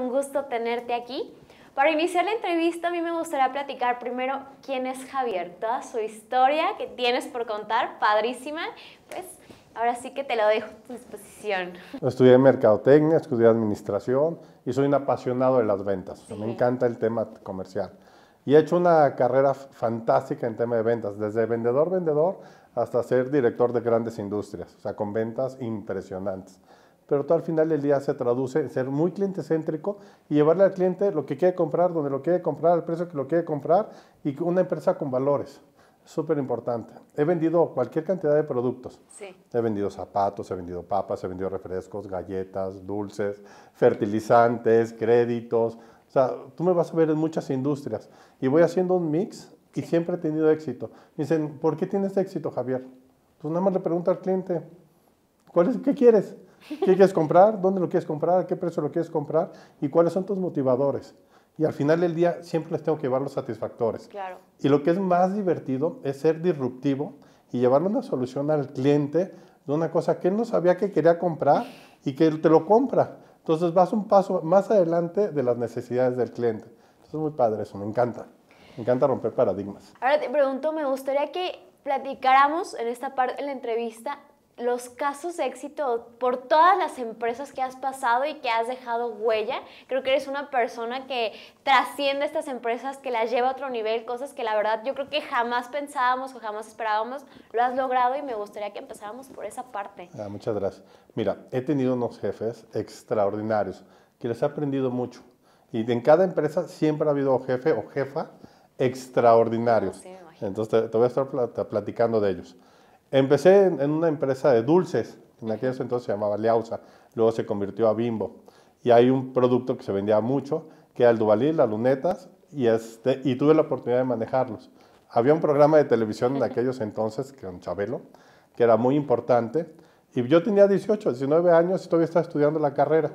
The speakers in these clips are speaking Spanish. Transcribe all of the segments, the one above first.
Un gusto tenerte aquí. Para iniciar la entrevista, a mí me gustaría platicar primero quién es Javier, toda su historia que tienes por contar, padrísima. Pues ahora sí que te lo dejo a tu disposición. Estudié mercadotecnia, estudié administración y soy un apasionado de las ventas. Me encanta el tema comercial. Y he hecho una carrera fantástica en tema de ventas, desde vendedor-vendedor hasta ser director de grandes industrias, o sea, con ventas impresionantes pero todo al final del día se traduce en ser muy cliente céntrico y llevarle al cliente lo que quiere comprar, donde lo quiere comprar, al precio que lo quiere comprar y una empresa con valores. Súper importante. He vendido cualquier cantidad de productos. Sí. He vendido zapatos, he vendido papas, he vendido refrescos, galletas, dulces, fertilizantes, créditos. O sea, tú me vas a ver en muchas industrias y voy haciendo un mix y siempre he tenido éxito. Me dicen, ¿por qué tienes éxito, Javier? Pues nada más le pregunto al cliente, ¿cuál es, ¿qué quieres? ¿Qué quieres comprar? ¿Dónde lo quieres comprar? ¿A qué precio lo quieres comprar? ¿Y cuáles son tus motivadores? Y al final del día siempre les tengo que llevar los satisfactores. Claro. Y lo que es más divertido es ser disruptivo y llevarle una solución al cliente de una cosa que él no sabía que quería comprar y que él te lo compra. Entonces vas un paso más adelante de las necesidades del cliente. Entonces es muy padre eso, me encanta. Me encanta romper paradigmas. Ahora te pregunto, me gustaría que platicáramos en esta parte de la entrevista los casos de éxito por todas las empresas que has pasado y que has dejado huella. Creo que eres una persona que trasciende estas empresas, que las lleva a otro nivel, cosas que la verdad yo creo que jamás pensábamos o jamás esperábamos. Lo has logrado y me gustaría que empezáramos por esa parte. Ah, muchas gracias. Mira, he tenido unos jefes extraordinarios que les he aprendido mucho. Y en cada empresa siempre ha habido jefe o jefa extraordinarios. Entonces te, voy a estar platicando de ellos. Empecé en una empresa de dulces, en aquellos entonces se llamaba Liausa, luego se convirtió a Bimbo. Y hay un producto que se vendía mucho, que era el Duvalí, las lunetas, y, este, y tuve la oportunidad de manejarlos. Había un programa de televisión en aquellos entonces, con Chabelo, que era muy importante, y yo tenía 18, 19 años y todavía estaba estudiando la carrera.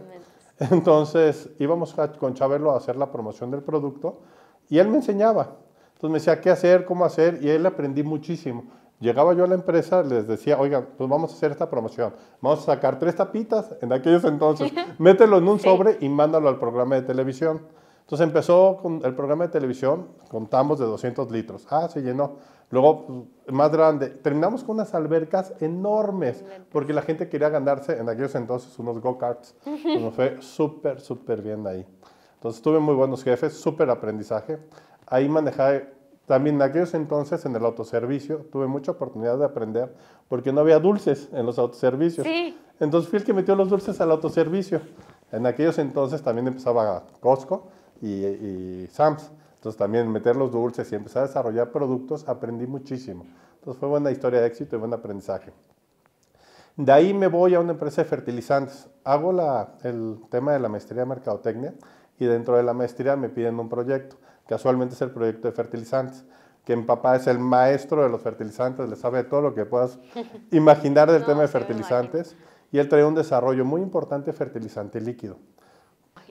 Entonces íbamos con Chabelo a hacer la promoción del producto y él me enseñaba. Entonces me decía qué hacer, cómo hacer, y él aprendí muchísimo. Llegaba yo a la empresa, les decía, oigan, pues vamos a hacer esta promoción. Vamos a sacar tres tapitas en aquellos entonces. mételo en un sobre y mándalo al programa de televisión. Entonces empezó con el programa de televisión, contamos de 200 litros. Ah, se llenó. Luego, pues, más grande, terminamos con unas albercas enormes, porque la gente quería ganarse en aquellos entonces unos go-karts. nos fue súper, súper bien ahí. Entonces tuve muy buenos jefes, súper aprendizaje. Ahí manejé también en aquellos entonces en el autoservicio tuve mucha oportunidad de aprender porque no había dulces en los autoservicios. Entonces fui el que metió los dulces al autoservicio. En aquellos entonces también empezaba Costco y, y Sam's. Entonces también meter los dulces y empezar a desarrollar productos aprendí muchísimo. Entonces fue buena historia de éxito y buen aprendizaje. De ahí me voy a una empresa de fertilizantes. Hago el tema de la maestría de mercadotecnia y dentro de la maestría me piden un proyecto casualmente es el proyecto de fertilizantes, que mi papá es el maestro de los fertilizantes, le sabe todo lo que puedas imaginar del tema de fertilizantes, y él trae un desarrollo muy importante de fertilizante líquido.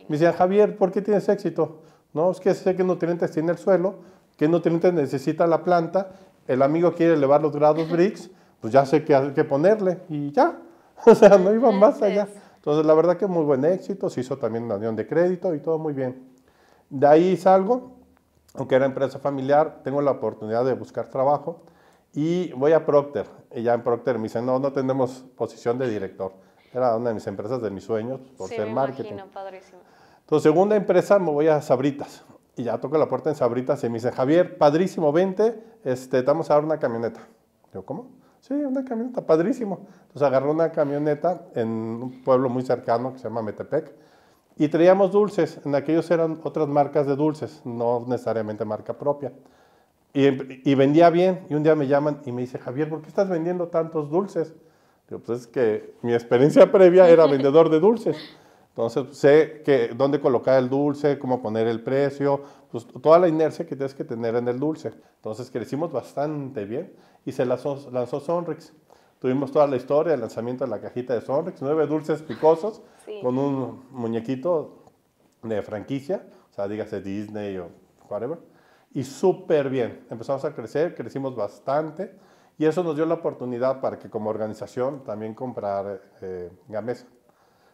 Me decían, Javier, ¿por qué tienes éxito? No, es que sé qué nutrientes tiene el suelo, qué nutrientes necesita la planta, el amigo quiere elevar los grados BRICS, pues ya sé qué, que ponerle y ya. O sea, no iban más allá. Entonces, la verdad que muy buen éxito, se hizo también una unión de crédito y todo muy bien. De ahí salgo aunque era empresa familiar, tengo la oportunidad de buscar trabajo y voy a Procter. Y ya en Procter me dicen, no, no tenemos posición de director. Era una de mis empresas de mis sueños por sí, ser me marketing. Imagino, padrísimo. Entonces, segunda empresa, me voy a Sabritas. Y ya toco la puerta en Sabritas y me dicen, Javier, padrísimo, vente, este, te vamos a dar una camioneta. Yo, ¿cómo? Sí, una camioneta, padrísimo. Entonces agarré una camioneta en un pueblo muy cercano que se llama Metepec y traíamos dulces, en aquellos eran otras marcas de dulces, no necesariamente marca propia. Em, y, vendía bien, y un día me llaman y me dice, Javier, ¿por qué estás vendiendo tantos dulces? Digo, pues es que mi experiencia previa era vendedor de dulces. Entonces sé que dónde colocar el dulce, cómo poner el precio, pues toda la inercia que tienes que tener en el dulce. Entonces crecimos bastante bien y se lanzó Sonrix. Tuvimos toda la historia, el lanzamiento de la cajita de Sonrix, nueve dulces picosos con un muñequito de franquicia, o sea, dígase Disney o whatever. Y súper bien, empezamos a crecer, crecimos bastante y eso nos dio la oportunidad para que como organización también comprar eh, Gamesa.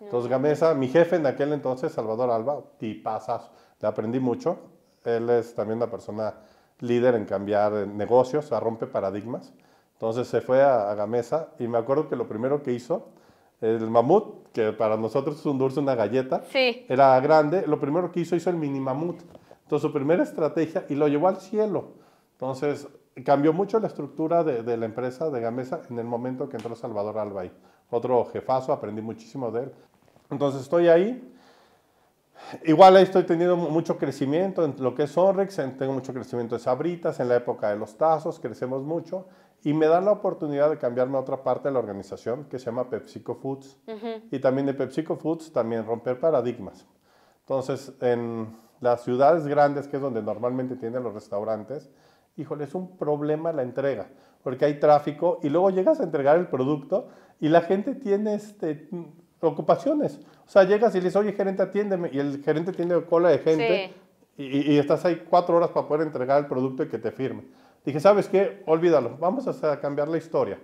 Entonces Gamesa, mi jefe en aquel entonces, Salvador Alba, pasas le aprendí mucho. Él es también una persona líder en cambiar negocios, o rompe paradigmas. Entonces se fue a, Gamesa y me acuerdo que lo primero que hizo, el mamut, que para nosotros es un dulce, una galleta, era grande, lo primero que hizo hizo el mini mamut. Entonces su primera estrategia y lo llevó al cielo. Entonces cambió mucho la estructura de, la empresa de Gamesa en el momento que entró Salvador Albay. Otro jefazo, aprendí muchísimo de él. Entonces estoy ahí. Igual ahí estoy teniendo mucho crecimiento en lo que es Sonrex, tengo mucho crecimiento en Sabritas, en la época de los tazos, crecemos mucho y me dan la oportunidad de cambiarme a otra parte de la organización que se llama PepsiCo Foods y también de PepsiCo Foods también romper paradigmas. Entonces, en las ciudades grandes, que es donde normalmente tienen los restaurantes, híjole, es un problema la entrega, porque hay tráfico y luego llegas a entregar el producto y la gente tiene este, ocupaciones. O sea, llegas y le dices, oye, gerente, atiéndeme, y el gerente tiene cola de gente y, y estás ahí cuatro horas para poder entregar el producto y que te firme. Dije, ¿sabes qué? Olvídalo, vamos a cambiar la historia.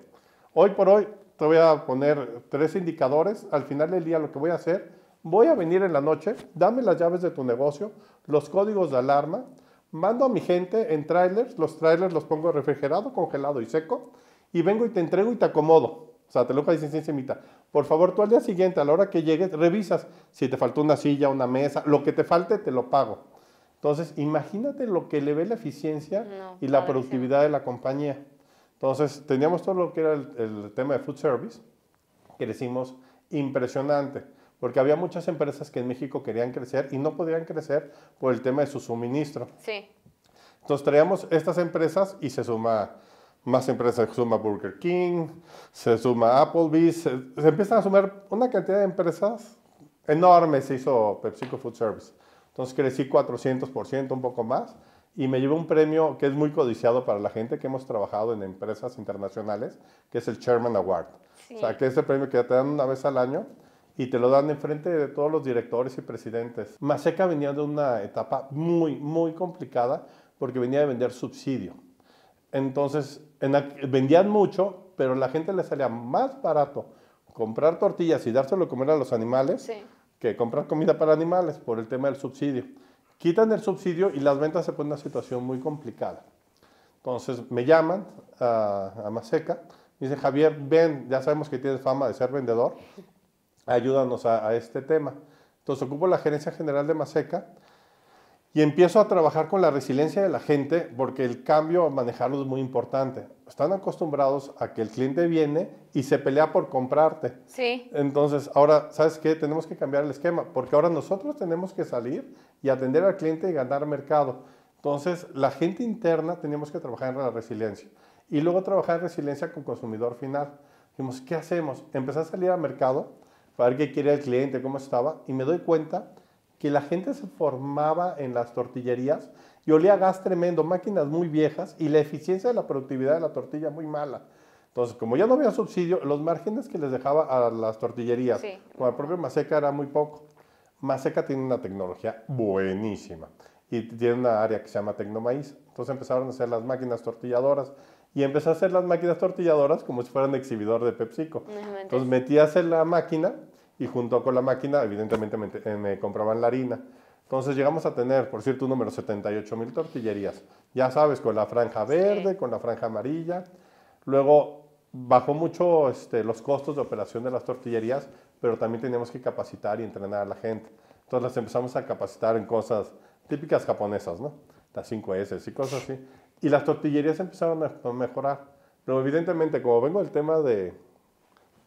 Hoy por hoy te voy a poner tres indicadores. Al final del día lo que voy a hacer, voy a venir en la noche, dame las llaves de tu negocio, los códigos de alarma, mando a mi gente en trailers, los trailers los pongo refrigerado, congelado y seco, y vengo y te entrego y te acomodo. O sea, te lo dicen sin semita. Por favor, tú al día siguiente, a la hora que llegues, revisas si te faltó una silla, una mesa, lo que te falte, te lo pago. Entonces, imagínate lo que le ve la eficiencia y la productividad de la compañía. Entonces, teníamos todo lo que era el, tema de food service, que decimos impresionante, porque había muchas empresas que en México querían crecer y no podían crecer por el tema de su suministro. Sí. Entonces, traíamos estas empresas y se suma más empresas, se suma Burger King, se suma Applebee's, se, se empiezan a sumar una cantidad de empresas enormes, se hizo PepsiCo Food Service. Entonces crecí 400%, un poco más, y me llevé un premio que es muy codiciado para la gente que hemos trabajado en empresas internacionales, que es el Chairman Award. O sea, que es el premio que te dan una vez al año y te lo dan enfrente de todos los directores y presidentes. Maseca venía de una etapa muy, muy complicada porque venía de vender subsidio. Entonces, vendían mucho, pero a la gente le salía más barato comprar tortillas y dárselo a comer a los animales sí que compran comida para animales por el tema del subsidio. Quitan el subsidio y las ventas se ponen en una situación muy complicada. Entonces me llaman a, a Maseca, me dice Javier, ven, ya sabemos que tienes fama de ser vendedor, ayúdanos a, este tema. Entonces ocupo la gerencia general de Maseca y empiezo a trabajar con la resiliencia de la gente porque el cambio a manejarlo es muy importante. Están acostumbrados a que el cliente viene y se pelea por comprarte. Sí. Entonces, ahora, ¿sabes qué? Tenemos que cambiar el esquema porque ahora nosotros tenemos que salir y atender al cliente y ganar mercado. Entonces, la gente interna tenemos que trabajar en la resiliencia. Y luego trabajar en resiliencia con consumidor final. Dijimos, ¿qué hacemos? Empecé a salir al mercado para ver qué quería el cliente, cómo estaba, y me doy cuenta que la gente se formaba en las tortillerías y olía gas tremendo, máquinas muy viejas y la eficiencia de la productividad de la tortilla muy mala. Entonces, como ya no había subsidio, los márgenes que les dejaba a las tortillerías, Con como el propio Maseca, era muy poco. Maseca tiene una tecnología buenísima y tiene una área que se llama Tecnomaíz. Entonces empezaron a hacer las máquinas tortilladoras y empezó a hacer las máquinas tortilladoras como si fueran exhibidor de PepsiCo. Entonces metías en la máquina y junto con la máquina, evidentemente, eh, me, compraban la harina. Entonces llegamos a tener, por cierto, un número 78 mil tortillerías. Ya sabes, con la franja verde, con la franja amarilla. Luego bajó mucho este, los costos de operación de las tortillerías, pero también teníamos que capacitar y entrenar a la gente. Entonces las empezamos a capacitar en cosas típicas japonesas, ¿no? Las 5S y cosas así. Y las tortillerías empezaron a mejorar. Pero evidentemente, como vengo del tema de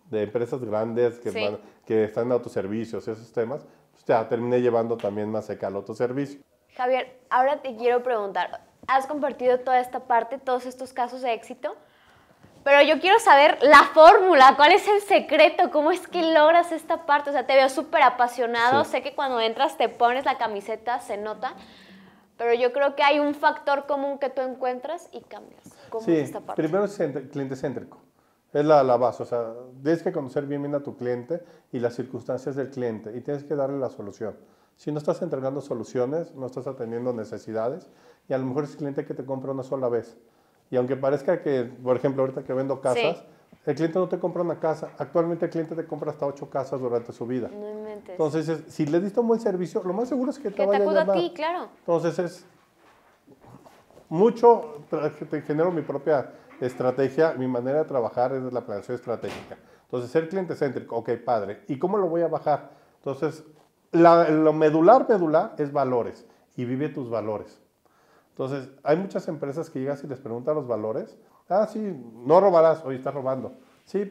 de empresas grandes que, que están en autoservicios, esos temas, pues, ya terminé llevando también más seca al autoservicio. Javier, ahora te quiero preguntar, has compartido toda esta parte, todos estos casos de éxito, pero yo quiero saber la fórmula, cuál es el secreto, cómo es que logras esta parte. O sea, te veo súper apasionado, sé que cuando entras te pones la camiseta, se nota, pero yo creo que hay un factor común que tú encuentras y cambias. ¿Cómo es esta parte? Primero, cliente céntrico. Es la, base, o sea, tienes que conocer bien bien a tu cliente y las circunstancias del cliente y tienes que darle la solución. Si no estás entregando soluciones, no estás atendiendo necesidades y a lo mejor es el cliente que te compra una sola vez. Y aunque parezca que, por ejemplo, ahorita que vendo casas, el cliente no te compra una casa, actualmente el cliente te compra hasta ocho casas durante su vida. No Entonces, si le diste un buen servicio, lo más seguro es que te, vaya te Que a ti, claro. Entonces es mucho, te genero mi propia estrategia, mi manera de trabajar es la planeación estratégica. Entonces, ser cliente céntrico, ok, padre. ¿Y cómo lo voy a bajar? Entonces, lo medular, medular es valores y vive tus valores. Entonces, hay muchas empresas que llegas y les preguntan los valores. Ah, sí, no robarás, hoy estás robando. Sí,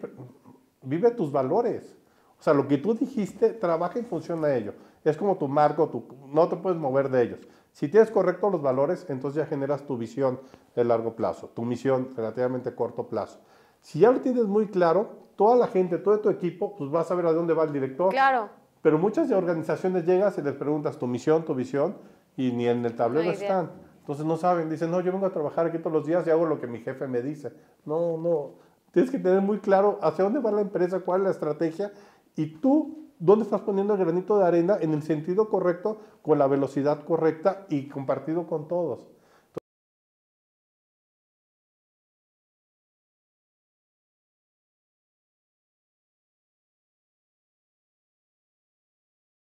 vive tus valores. O sea, lo que tú dijiste, trabaja en función a ello. Es como tu marco, no te puedes mover de ellos. Si tienes correctos los valores, entonces ya generas tu visión de largo plazo, tu misión relativamente corto plazo. Si ya lo tienes muy claro, toda la gente, todo tu equipo, pues vas a saber a dónde va el director. Claro. Pero muchas organizaciones llegas y les preguntas tu misión, tu visión, y ni en el tablero están. Entonces no saben, dicen, no, yo vengo a trabajar aquí todos los días y hago lo que mi jefe me dice. No, no. Tienes que tener muy claro hacia dónde va la empresa, cuál es la estrategia, y tú dónde estás poniendo el granito de arena en el sentido correcto, con la velocidad correcta y compartido con todos.